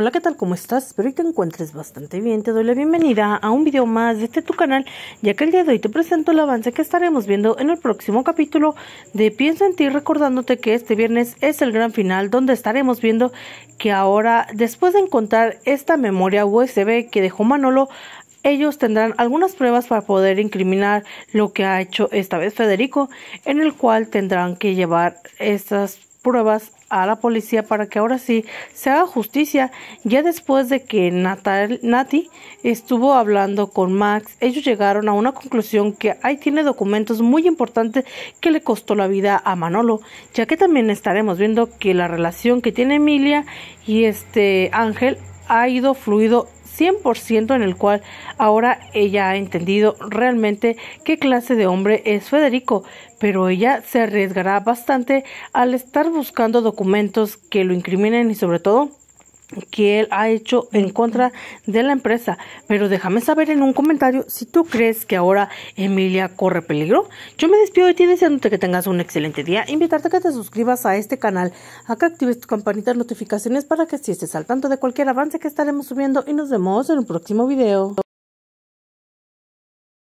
Hola, ¿qué tal? ¿Cómo estás? Espero que te encuentres bastante bien. Te doy la bienvenida a un video más de este tu canal, ya que el día de hoy te presento el avance que estaremos viendo en el próximo capítulo de Piensa en ti, recordándote que este viernes es el gran final, donde estaremos viendo que ahora, después de encontrar esta memoria USB que dejó Manolo, ellos tendrán algunas pruebas para poder incriminar lo que ha hecho esta vez Federico, en el cual tendrán que llevar estas pruebas a la policía para que ahora sí se haga justicia. Ya después de que Natal, Nati estuvo hablando con Max, ellos llegaron a una conclusión que ahí tiene documentos muy importantes que le costó la vida a Manolo, ya que también estaremos viendo que la relación que tiene Emilia y este Ángel ha ido fluido 100% en el cual ahora ella ha entendido realmente qué clase de hombre es Federico, pero ella se arriesgará bastante al estar buscando documentos que lo incriminen y sobre todo que él ha hecho en contra de la empresa. Pero déjame saber en un comentario si tú crees que ahora Emilia corre peligro. Yo me despido de ti deseándote que tengas un excelente día. Invitarte a que te suscribas a este canal, a que actives tu campanita de notificaciones para que si estés al tanto de cualquier avance que estaremos subiendo y nos vemos en un próximo video.